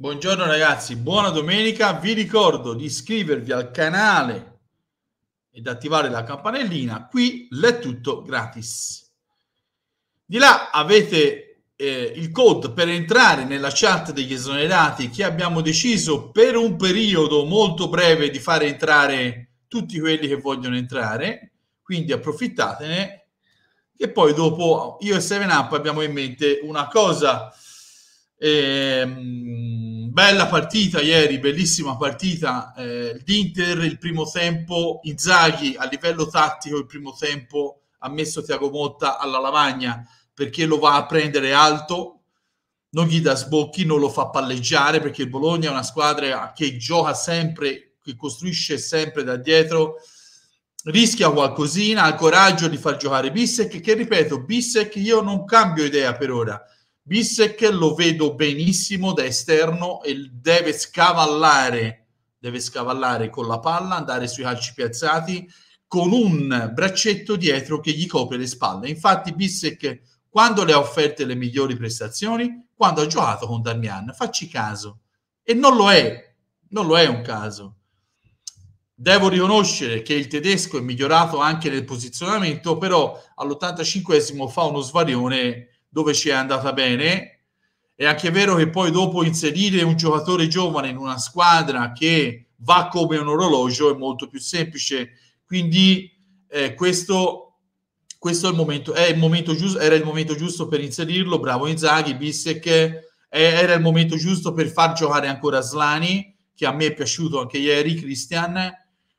Buongiorno ragazzi, buona domenica. Vi ricordo di iscrivervi al canale ed attivare la campanellina. Qui l'è tutto gratis. Di là avete eh, il code per entrare nella chat degli esonerati che abbiamo deciso per un periodo molto breve di fare entrare tutti quelli che vogliono entrare. Quindi approfittatene. E poi dopo io e 7up abbiamo in mente una cosa. Ehm, bella partita ieri, bellissima partita. Eh, L'Inter il primo tempo, Inzaghi a livello tattico il primo tempo ha messo Tiago Motta alla lavagna perché lo va a prendere alto, non gli dà sbocchi, non lo fa palleggiare perché il Bologna è una squadra che gioca sempre, che costruisce sempre da dietro, rischia qualcosina, ha il coraggio di far giocare Bissek che ripeto, Bissek io non cambio idea per ora Bissek lo vedo benissimo da esterno e deve scavallare, deve scavallare con la palla, andare sui calci piazzati con un braccetto dietro che gli copre le spalle. Infatti Bissek quando le ha offerte le migliori prestazioni, quando ha giocato con Darmian, facci caso. E non lo è, non lo è un caso. Devo riconoscere che il tedesco è migliorato anche nel posizionamento, però all'85esimo fa uno svarione dove ci è andata bene. È anche vero che poi dopo inserire un giocatore giovane in una squadra che va come un orologio è molto più semplice. Quindi eh, questo, questo è il momento, è il momento giusto, era il momento giusto per inserirlo, bravo Inzaghi, Bissec, eh, era il momento giusto per far giocare ancora Slani, che a me è piaciuto anche ieri, Christian.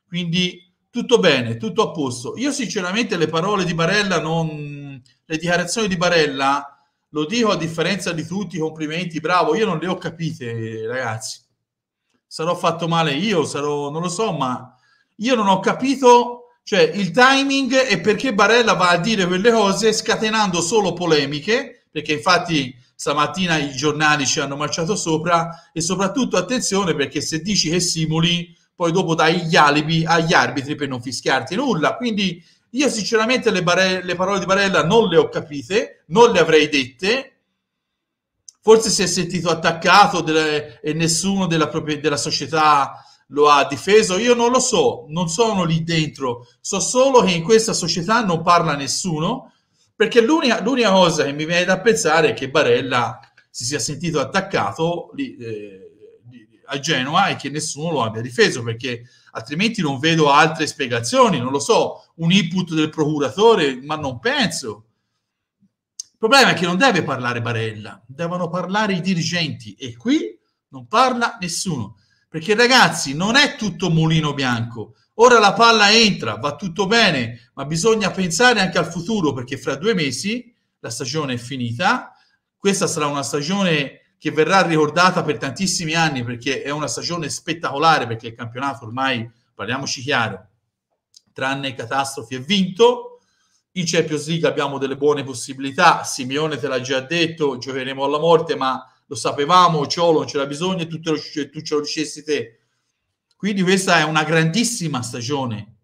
Quindi tutto bene, tutto a posto. Io sinceramente le parole di Barella non, le dichiarazioni di Barella, lo dico a differenza di tutti, complimenti, bravo, io non le ho capite, ragazzi. Sarò fatto male io, sarò, non lo so, ma io non ho capito, cioè, il timing e perché Barella va a dire quelle cose scatenando solo polemiche, perché infatti stamattina i giornali ci hanno marciato sopra e soprattutto attenzione perché se dici che simuli poi dopo dai gli alibi agli arbitri per non fischiarti nulla quindi io sinceramente le, bare- le parole di Barella non le ho capite, non le avrei dette, forse si è sentito attaccato delle, e nessuno della, propria, della, società lo ha difeso. Io non lo so, non sono lì dentro, so solo che in questa società non parla nessuno, perché l'unica, l'unica cosa che mi viene da pensare è che Barella si sia sentito attaccato lì, eh, a Genoa e che nessuno lo abbia difeso perché altrimenti non vedo altre spiegazioni, non lo so, un input del procuratore, ma non penso. Il problema è che non deve parlare Barella, devono parlare i dirigenti e qui non parla nessuno, perché ragazzi non è tutto mulino bianco. Ora la palla entra, va tutto bene, ma bisogna pensare anche al futuro perché fra due mesi la stagione è finita, questa sarà una stagione che verrà ricordata per tantissimi anni perché è una stagione spettacolare perché il campionato ormai, parliamoci chiaro, tranne catastrofi è vinto. In Champions League abbiamo delle buone possibilità, Simeone te l'ha già detto, giocheremo alla morte, ma lo sapevamo, Ciolo non c'era bisogno e tu, lo, tu ce lo dicessi te. Quindi questa è una grandissima stagione,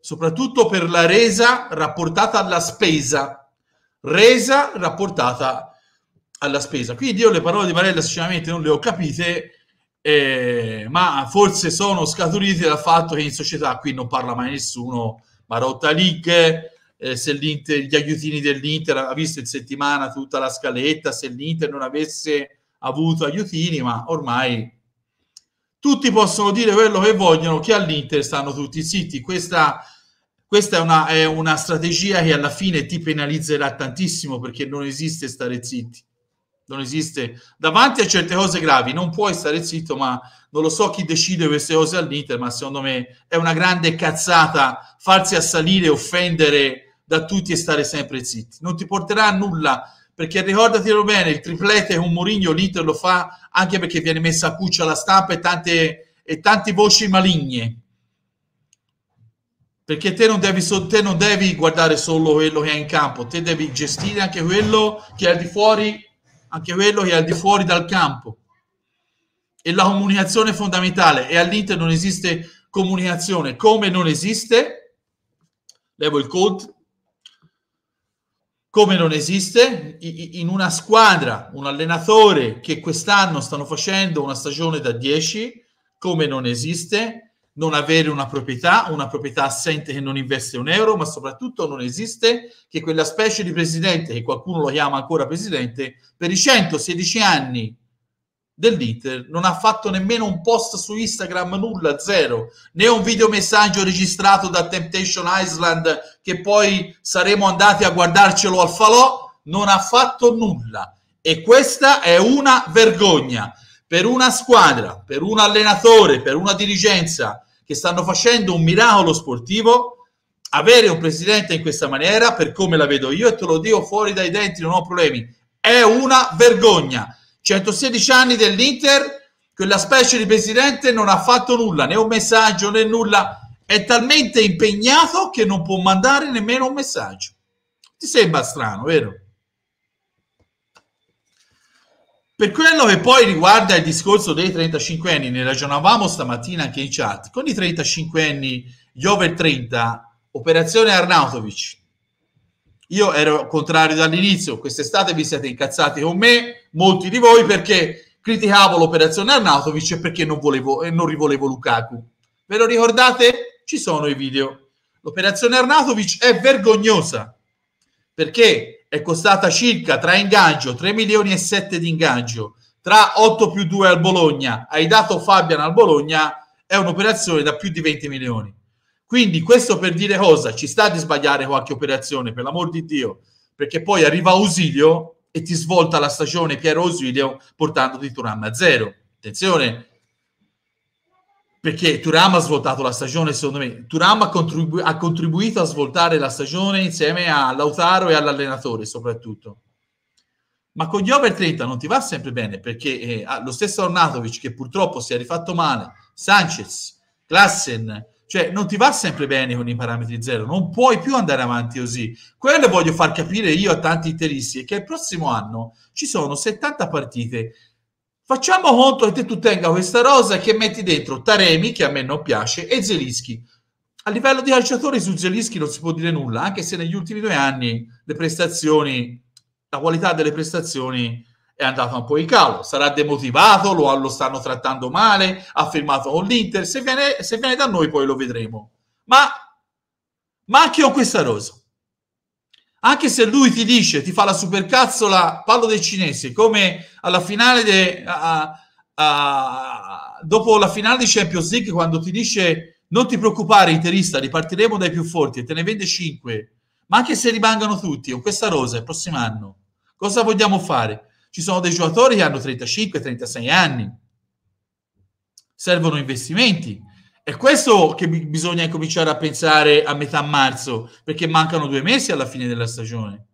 soprattutto per la resa rapportata alla spesa, resa rapportata alla spesa. Quindi io le parole di Barella sinceramente non le ho capite, eh, ma forse sono scaturite dal fatto che in società qui non parla mai nessuno, ma Rotta League, eh, se gli aiutini dell'Inter, ha visto in settimana tutta la scaletta, se l'Inter non avesse avuto aiutini, ma ormai tutti possono dire quello che vogliono, che all'Inter stanno tutti zitti. Questa, questa è, una, è una strategia che alla fine ti penalizzerà tantissimo perché non esiste stare zitti non esiste. Davanti a certe cose gravi non puoi stare zitto, ma non lo so chi decide queste cose all'Inter, ma secondo me è una grande cazzata farsi assalire, offendere da tutti e stare sempre zitti. Non ti porterà a nulla, perché ricordatelo bene, il triplete con Mourinho l'Inter lo fa anche perché viene messa a cuccia la stampa e tante, e tante voci maligne. Perché te non, devi, te non devi guardare solo quello che è in campo, te devi gestire anche quello che è al di fuori anche quello che è al di fuori dal campo. E la comunicazione è fondamentale e all'Inter non esiste comunicazione, come non esiste, levo il code, come non esiste in una squadra, un allenatore che quest'anno stanno facendo una stagione da 10, come non esiste non avere una proprietà, una proprietà assente che non investe un euro, ma soprattutto non esiste che quella specie di presidente, che qualcuno lo chiama ancora presidente, per i 116 anni dell'Inter non ha fatto nemmeno un post su Instagram, nulla, zero, né un videomessaggio registrato da Temptation Island che poi saremo andati a guardarcelo al falò, non ha fatto nulla. E questa è una vergogna per una squadra, per un allenatore, per una dirigenza che stanno facendo un miracolo sportivo, avere un presidente in questa maniera, per come la vedo io, e te lo dico fuori dai denti, non ho problemi, è una vergogna. 116 anni dell'Inter, quella specie di presidente non ha fatto nulla, né un messaggio né nulla, è talmente impegnato che non può mandare nemmeno un messaggio. Ti sembra strano, vero? Per quello che poi riguarda il discorso dei 35 anni, ne ragionavamo stamattina anche in chat, con i 35 anni, gli over 30, operazione Arnautovic. Io ero contrario dall'inizio, quest'estate vi siete incazzati con me, molti di voi, perché criticavo l'operazione Arnautovic e perché non, volevo, eh, non rivolevo Lukaku. Ve lo ricordate? Ci sono i video. L'operazione Arnautovic è vergognosa perché è costata circa tra ingaggio 3 milioni e 7 di ingaggio tra 8 più 2 al Bologna hai dato Fabian al Bologna è un'operazione da più di 20 milioni quindi questo per dire cosa ci sta di sbagliare qualche operazione per l'amor di Dio perché poi arriva Ausilio e ti svolta la stagione Piero Ausilio portandoti Turan a zero attenzione perché Turam ha svoltato la stagione, secondo me. Turam ha, contribu- ha, contribuito a svoltare la stagione insieme a Lautaro e all'allenatore, soprattutto. Ma con gli over 30 non ti va sempre bene, perché eh, ah, lo stesso Arnatovic, che purtroppo si è rifatto male, Sanchez, Klassen, cioè non ti va sempre bene con i parametri zero, non puoi più andare avanti così. Quello voglio far capire io a tanti interisti, che il prossimo anno ci sono 70 partite Facciamo conto che tu tenga questa rosa che metti dentro Taremi, che a me non piace, e Zelischi. A livello di calciatori su Zelischi non si può dire nulla, anche se negli ultimi due anni le prestazioni, la qualità delle prestazioni è andata un po' in calo. Sarà demotivato, lo, lo stanno trattando male, ha firmato con l'Inter. Se viene, se viene da noi poi lo vedremo. Ma, ma anche con questa rosa anche se lui ti dice, ti fa la supercazzola, parlo dei cinesi, come alla finale, de, a, a, dopo la finale di Champions League, quando ti dice non ti preoccupare, interista, ripartiremo dai più forti e te ne vende 5, ma anche se rimangano tutti con questa rosa il prossimo anno, cosa vogliamo fare? Ci sono dei giocatori che hanno 35-36 anni, servono investimenti, è questo che bisogna ecco, cominciare a pensare a metà marzo, perché mancano due mesi alla fine della stagione.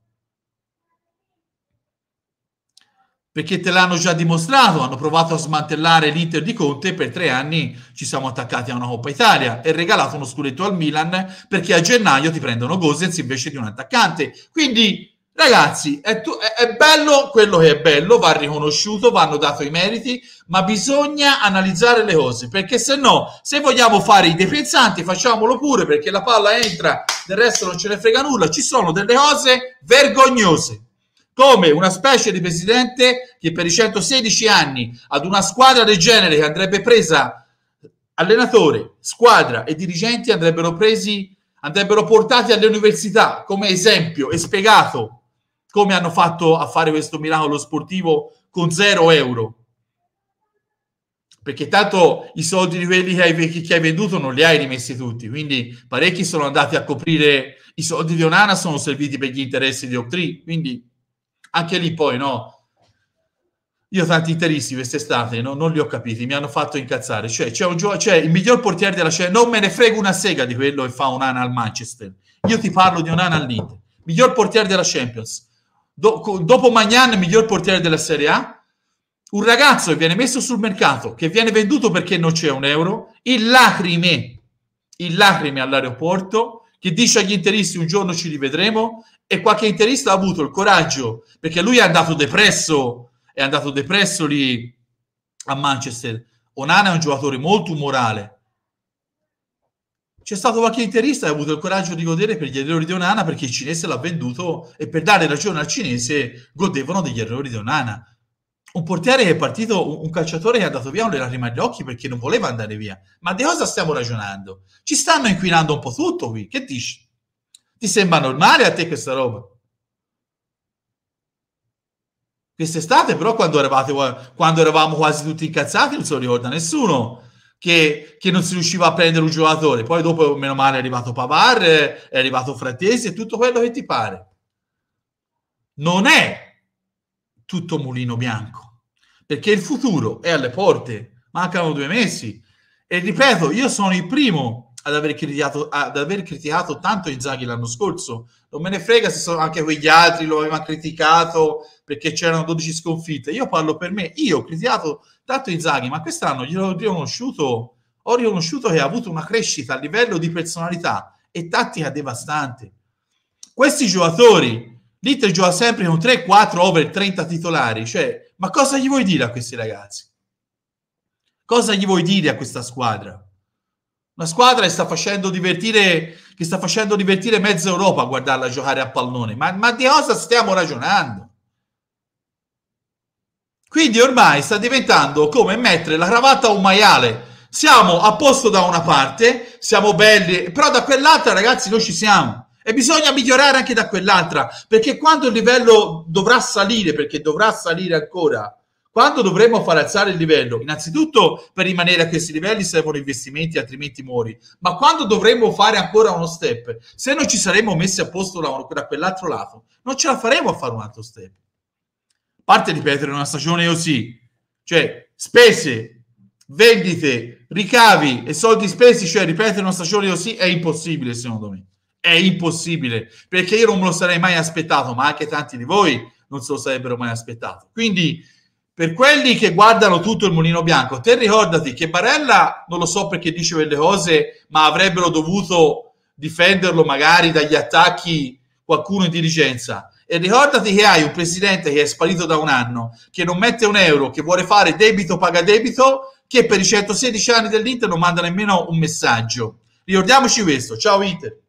Perché te l'hanno già dimostrato, hanno provato a smantellare l'Inter di Conte, per tre anni ci siamo attaccati a una Coppa Italia e regalato uno scudetto al Milan perché a gennaio ti prendono Gozens invece di un attaccante. Quindi Ragazzi, è, tu- è, bello quello che è bello, va riconosciuto, vanno dato i meriti, ma bisogna analizzare le cose, perché se no, se vogliamo fare i defensanti, facciamolo pure, perché la palla entra, del resto non ce ne frega nulla. Ci sono delle cose vergognose, come una specie di presidente che per i 116 anni ad una squadra del genere che andrebbe presa allenatore, squadra e dirigenti andrebbero presi andrebbero portati alle università come esempio e spiegato come hanno fatto a fare questo miracolo sportivo con zero euro. Perché tanto i soldi di quelli che hai, che hai venduto non li hai rimessi tutti, quindi parecchi sono andati a coprire i soldi di Onana, sono serviti per gli interessi di Octree, quindi anche lì poi no. Io tanti interessi quest'estate no, non li ho capiti, mi hanno fatto incazzare. Cioè, c'è, un gio- c'è cioè, il miglior portiere della scena, non me ne frego una sega di quello che fa Onana al Manchester. Io ti parlo di Onana all'Inter, miglior portiere della Champions do- dopo Magnan, miglior portiere della Serie A, un ragazzo che viene messo sul mercato, che viene venduto perché non c'è un euro, in lacrime, in lacrime all'aeroporto, che dice agli interisti un giorno ci rivedremo e qualche interista ha avuto il coraggio, perché lui è andato depresso, è andato depresso lì a Manchester. Onana è un giocatore molto umorale, c'è stato qualche interista che ha avuto il coraggio di godere per gli errori di Onana perché il cinese l'ha venduto e per dare ragione al cinese godevano degli errori di Onana. Un portiere che è partito, un calciatore che ha dato via le lacrime agli occhi perché non voleva andare via. Ma di cosa stiamo ragionando? Ci stanno inquinando un po' tutto qui. Che dici? Ti sembra normale a te questa roba? Quest'estate però quando, eravate, quando eravamo quasi tutti incazzati non se lo ricorda nessuno che, che, non si riusciva a prendere un giocatore. Poi dopo, meno male, è arrivato Pavar, è arrivato Frattesi e tutto quello che ti pare. Non è tutto mulino bianco, perché il futuro è alle porte, mancano due mesi. E ripeto, io sono il primo ad aver criticato, ad aver criticato tanto Inzaghi l'anno scorso. Non me ne frega se sono anche quegli altri lo avevano criticato perché c'erano 12 sconfitte. Io parlo per me, io ho criticato dato Inzaghi, ma quest'anno glielo ho riconosciuto, ho riconosciuto che ha avuto una crescita a livello di personalità e tattica devastante. Questi giocatori, l'Inter gioca sempre con 3-4 over 30 titolari, cioè, ma cosa gli vuoi dire a questi ragazzi? Cosa gli vuoi dire a questa squadra? Una squadra che sta facendo divertire, che sta facendo divertire mezza Europa a guardarla giocare a pallone. Ma, ma di cosa stiamo ragionando? Quindi ormai sta diventando come mettere la cravatta a un maiale. Siamo a posto da una parte, siamo belli, però da quell'altra ragazzi noi ci siamo. E bisogna migliorare anche da quell'altra, perché quando il livello dovrà salire, perché dovrà salire ancora, quando dovremo far alzare il livello? Innanzitutto per rimanere a questi livelli servono investimenti, altrimenti muori. Ma quando dovremo fare ancora uno step? Se non ci saremo messi a posto da quell'altro lato, non ce la faremo a fare un altro step parte ripetere una stagione così, cioè spese, vendite, ricavi e soldi spesi, cioè ripetere una stagione così è impossibile secondo me. È impossibile, perché io non me lo sarei mai aspettato, ma anche tanti di voi non se lo sarebbero mai aspettato. Quindi per quelli che guardano tutto il mulino bianco, te ricordati che Barella non lo so perché dice quelle cose, ma avrebbero dovuto difenderlo magari dagli attacchi qualcuno in dirigenza. E ricordati che hai un presidente che è sparito da un anno, che non mette un euro, che vuole fare debito paga debito, che per i 116 anni dell'Inter non manda nemmeno un messaggio. Ricordiamoci questo. Ciao Inter.